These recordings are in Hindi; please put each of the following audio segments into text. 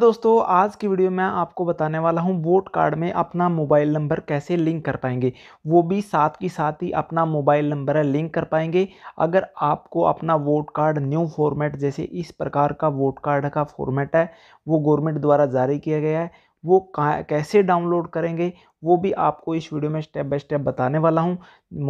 दोस्तों आज की वीडियो में आपको बताने वाला हूं वोट कार्ड में अपना मोबाइल नंबर कैसे लिंक कर पाएंगे वो भी साथ ही साथ ही अपना मोबाइल नंबर लिंक कर पाएंगे अगर आपको अपना वोट कार्ड न्यू फॉर्मेट जैसे इस प्रकार का वोट कार्ड का फॉर्मेट है वो गवर्नमेंट द्वारा जारी किया गया है वो कैसे डाउनलोड करेंगे वो भी आपको इस वीडियो में स्टेप बाय स्टेप बताने वाला हूँ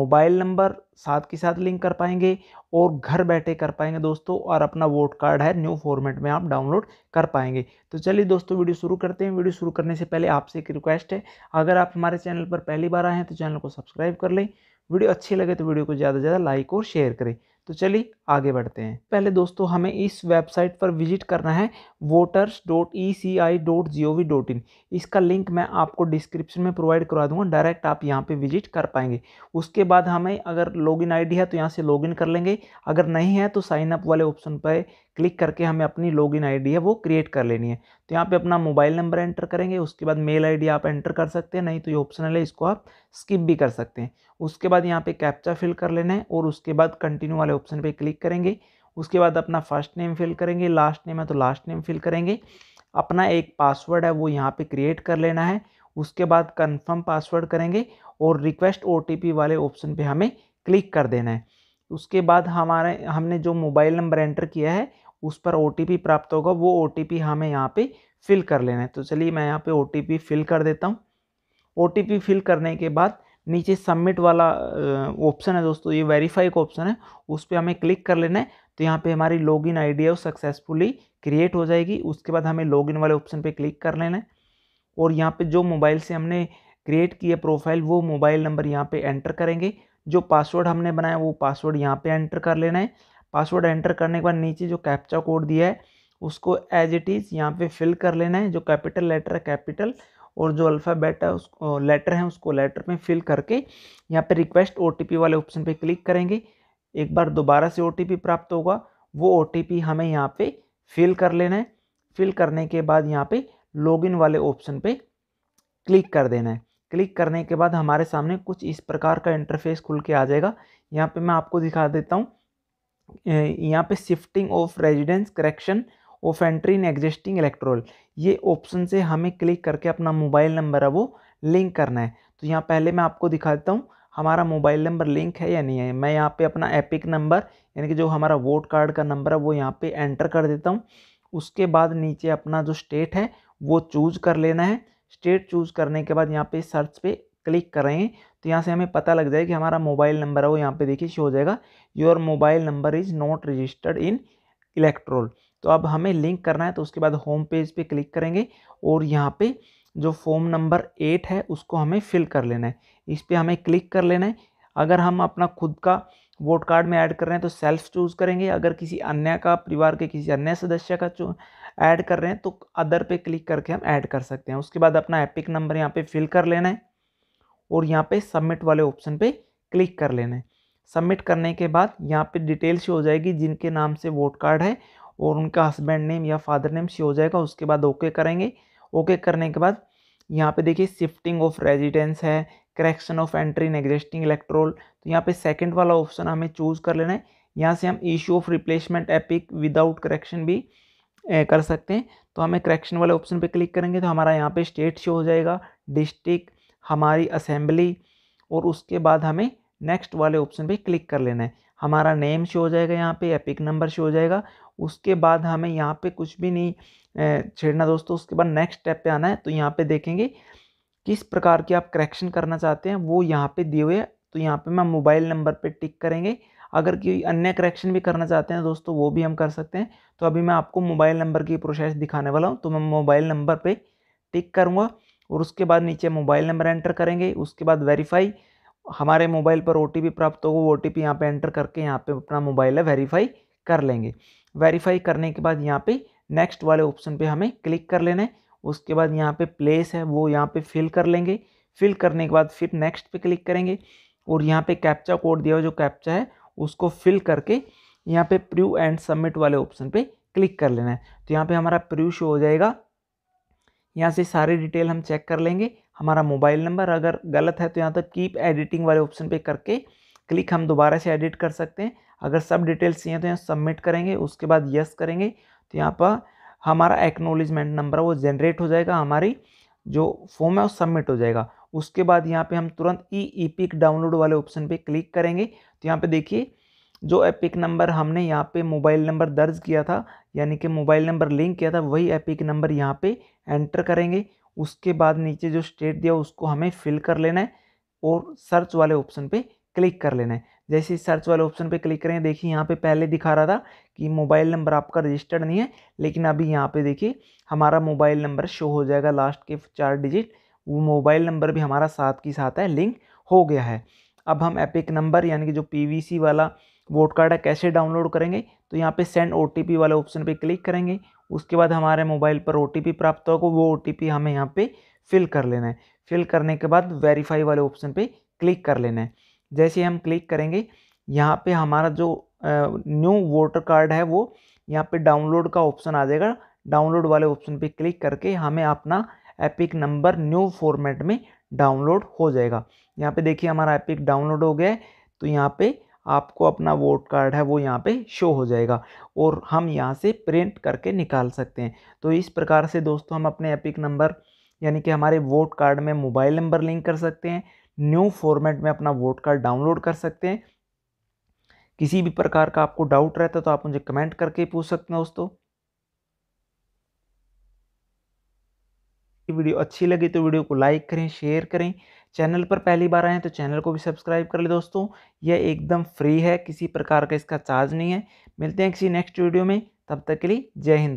मोबाइल नंबर साथ के साथ लिंक कर पाएंगे और घर बैठे कर पाएंगे दोस्तों और अपना वोट कार्ड है न्यू फॉर्मेट में आप डाउनलोड कर पाएंगे तो चलिए दोस्तों वीडियो शुरू करते हैं वीडियो शुरू करने से पहले आपसे एक रिक्वेस्ट है अगर आप हमारे चैनल पर पहली बार आए हैं तो चैनल को सब्सक्राइब कर लें वीडियो अच्छी लगे तो वीडियो को ज़्यादा से ज़्यादा लाइक और शेयर करें तो चलिए आगे बढ़ते हैं पहले दोस्तों हमें इस वेबसाइट पर विजिट करना है voters dot E C I dot G O V dot in इसका लिंक मैं आपको डिस्क्रिप्शन में प्रोवाइड करवा दूंगा डायरेक्ट आप यहाँ पे विजिट कर पाएंगे उसके बाद हमें अगर लॉगिन आईडी है तो यहाँ से लॉगिन कर लेंगे अगर नहीं है तो साइनअप वाले ऑप्शन पर क्लिक करके हमें अपनी लॉगिन आईडी है वो क्रिएट कर लेनी है तो यहाँ पे अपना मोबाइल नंबर एंटर करेंगे उसके बाद मेल आईडी आप एंटर कर सकते हैं नहीं तो ये ऑप्शनल है इसको आप स्किप भी कर सकते हैं उसके बाद यहाँ पे कैप्चा फिल कर लेना है और उसके बाद कंटिन्यू वाले ऑप्शन पर क्लिक करेंगे उसके बाद अपना फर्स्ट नेम फिल करेंगे लास्ट नेम है तो लास्ट नेम फिल करेंगे अपना एक पासवर्ड है वो यहाँ पर क्रिएट कर लेना है उसके बाद कन्फर्म पासवर्ड करेंगे और रिक्वेस्ट ओ वाले ऑप्शन पर हमें क्लिक कर देना है उसके बाद हमारे हमने जो मोबाइल नंबर एंटर किया है उस पर ओ प्राप्त होगा वो ओ हमें यहाँ पे फिल कर लेना है तो चलिए मैं यहाँ पे ओ फिल कर देता हूँ ओ फिल करने के बाद नीचे सबमिट वाला ऑप्शन है दोस्तों ये वेरीफाई का ऑप्शन है उस पर हमें क्लिक कर लेना है तो यहाँ पे हमारी log in ID successfully create हो जाएगी उसके बाद हमें लॉगिन वाले ऑप्शन पे क्लिक कर लेना है और यहाँ पे जो मोबाइल से हमने क्रिएट किया प्रोफाइल वो मोबाइल नंबर यहाँ पे एंटर करेंगे जो पासवर्ड हमने बनाया वो पासवर्ड यहाँ पे एंटर कर लेना है पासवर्ड एंटर करने के बाद नीचे जो कैप्चा कोड दिया है उसको एज इट इज़ यहाँ पे फिल कर लेना है जो कैपिटल लेटर है कैपिटल और जो अल्फ़ाबेट है उसको लेटर है उसको लेटर में फिल करके यहाँ पे रिक्वेस्ट ओ वाले ऑप्शन पे क्लिक करेंगे एक बार दोबारा से ओ प्राप्त होगा वो ओ हमें यहाँ पे फिल कर लेना है फिल करने के बाद यहाँ पे लॉगिन वाले ऑप्शन पे क्लिक कर देना है क्लिक करने के बाद हमारे सामने कुछ इस प्रकार का इंटरफेस खुल के आ जाएगा यहाँ पे मैं आपको दिखा देता हूँ यहाँ पे shifting of residence correction of entry in existing electoral ये ऑप्शन से हमें क्लिक करके अपना मोबाइल नंबर है वो लिंक करना है तो यहाँ पहले मैं आपको दिखा देता हूँ हमारा मोबाइल नंबर लिंक है या नहीं है मैं यहाँ पे अपना एपिक नंबर यानी कि जो हमारा वोट कार्ड का नंबर है वो यहाँ पे एंटर कर देता हूँ उसके बाद नीचे अपना जो स्टेट है वो चूज़ कर लेना है स्टेट चूज़ करने के बाद यहाँ पे सर्च पे क्लिक करेंगे तो यहाँ से हमें पता लग जाए कि हमारा मोबाइल नंबर है वो यहाँ पे देखिए शो हो जाएगा your mobile number is not registered in electoral तो अब हमें लिंक करना है तो उसके बाद होम पेज पे क्लिक करेंगे और यहाँ पे जो फॉर्म नंबर एट है उसको हमें फिल कर लेना है इस पर हमें क्लिक कर लेना है अगर हम अपना खुद का वोट कार्ड में ऐड कर रहे हैं तो सेल्फ चूज़ करेंगे अगर किसी अन्य का परिवार के किसी अन्य सदस्य का चू ऐड कर रहे हैं तो अदर पे क्लिक करके हम ऐड कर सकते हैं उसके बाद अपना एपिक नंबर यहाँ पे फिल कर लेना है और यहाँ पे सबमिट वाले ऑप्शन पे क्लिक कर लेना है सबमिट करने के बाद यहाँ पे डिटेल शो हो जाएगी जिनके नाम से वोट कार्ड है और उनका हस्बैंड नेम या फादर नेम शो हो जाएगा उसके बाद ओके करेंगे ओके करने के बाद यहाँ पे देखिए शिफ्टिंग ऑफ रेजिडेंस है correction of entry in existing electoral तो यहाँ पे सेकंड वाला ऑप्शन हमें चूज़ कर लेना है यहाँ से हम issue of replacement EPIC without correction भी ए, कर सकते हैं तो हमें करेक्शन वाले ऑप्शन पे क्लिक करेंगे तो हमारा यहाँ पे स्टेट शो हो जाएगा डिस्ट्रिक्ट हमारी असेंबली और उसके बाद हमें नेक्स्ट वाले ऑप्शन पे क्लिक कर लेना है हमारा नेम शो हो जाएगा यहाँ पे एपिक नंबर शो हो जाएगा उसके बाद हमें यहाँ पे कुछ भी नहीं छेड़ना दोस्तों उसके बाद नेक्स्ट स्टेप पे आना है तो यहाँ पे देखेंगे किस प्रकार की आप करेक्शन करना चाहते हैं वो यहाँ पे दिए हुए तो यहाँ पे मैं मोबाइल नंबर पे टिक करेंगे अगर कोई अन्य करेक्शन भी करना चाहते हैं दोस्तों वो भी हम कर सकते हैं तो अभी मैं आपको मोबाइल नंबर की प्रोसेस दिखाने वाला हूँ तो मैं मोबाइल नंबर पर टिक करूँगा और उसके बाद नीचे मोबाइल नंबर एंटर करेंगे उसके बाद वेरीफाई हमारे मोबाइल पर ओ प्राप्त होगा वो ओ टी यहाँ पर एंटर करके यहाँ पर अपना मोबाइल है वेरीफाई कर लेंगे वेरीफाई करने के बाद यहाँ पे नेक्स्ट वाले ऑप्शन पे हमें क्लिक कर लेना है उसके बाद यहाँ पे प्लेस है वो यहाँ पे फिल कर लेंगे फिल करने के बाद फिर नेक्स्ट पे क्लिक करेंगे और यहाँ पे कैप्चा कोड दिया हुआ जो कैप्चा है उसको फिल करके यहाँ पे प्रू एंड सबमिट वाले ऑप्शन पे क्लिक कर लेना है तो यहाँ पे हमारा प्रू शो हो जाएगा यहाँ से सारी डिटेल हम चेक कर लेंगे हमारा मोबाइल नंबर अगर गलत है तो यहाँ तक कीप एडिटिंग वाले ऑप्शन पे करके क्लिक हम दोबारा से एडिट कर सकते हैं अगर सब डिटेल्स हैं तो यहाँ सबमिट करेंगे उसके बाद यस करेंगे तो यहाँ पर हमारा एक्नोलिजमेंट नंबर वो जनरेट हो जाएगा हमारी जो फॉर्म है वो सबमिट हो जाएगा उसके बाद यहाँ पर हम तुरंत ई ई पिक डाउनलोड वाले ऑप्शन पर क्लिक करेंगे तो यहाँ पर देखिए जो एपिक नंबर हमने यहाँ पे मोबाइल नंबर दर्ज किया था यानी कि मोबाइल नंबर लिंक किया था वही एपिक नंबर यहाँ पे एंटर करेंगे उसके बाद नीचे जो स्टेट दिया उसको हमें फिल कर लेना है और सर्च वाले ऑप्शन पे क्लिक कर लेना है जैसे ही सर्च वाले ऑप्शन पे क्लिक करें देखिए यहाँ पे पहले दिखा रहा था कि मोबाइल नंबर आपका रजिस्टर्ड नहीं है लेकिन अभी यहाँ पर देखिए हमारा मोबाइल नंबर शो हो जाएगा लास्ट के चार डिजिट वो मोबाइल नंबर भी हमारा साथ की साथ है लिंक हो गया है अब हम एपिक नंबर यानी कि जो पी वाला वोट कार्ड है कैसे डाउनलोड करेंगे तो यहाँ पे सेंड ओ वाले ऑप्शन पे क्लिक करेंगे उसके बाद हमारे मोबाइल पर ओ प्राप्त होगा वो ओ हमें यहाँ पे फिल कर लेना है फिल करने के बाद वेरीफाई वाले ऑप्शन पे क्लिक कर लेना है जैसे हम क्लिक करेंगे यहाँ पे हमारा जो न्यू वोटर कार्ड है वो यहाँ पे डाउनलोड का ऑप्शन आ जाएगा डाउनलोड वाले ऑप्शन पे क्लिक करके हमें अपना एपिक नंबर न्यू फॉर्मेट में डाउनलोड हो जाएगा यहाँ पे देखिए हमारा एपिक डाउनलोड हो गया है तो यहाँ पे आपको अपना वोट कार्ड है वो यहाँ पे शो हो जाएगा और हम यहाँ से प्रिंट करके निकाल सकते हैं तो इस प्रकार से दोस्तों हम अपने एपिक नंबर यानी कि हमारे वोट कार्ड में मोबाइल नंबर लिंक कर सकते हैं न्यू फॉर्मेट में अपना वोट कार्ड डाउनलोड कर सकते हैं किसी भी प्रकार का आपको डाउट रहता तो आप मुझे कमेंट करके पूछ सकते हैं दोस्तों वीडियो अच्छी लगी तो वीडियो को लाइक करें शेयर करें चैनल पर पहली बार आए तो चैनल को भी सब्सक्राइब कर ले दोस्तों यह एकदम फ्री है किसी प्रकार का इसका चार्ज नहीं है मिलते हैं किसी नेक्स्ट वीडियो में तब तक के लिए जय हिंद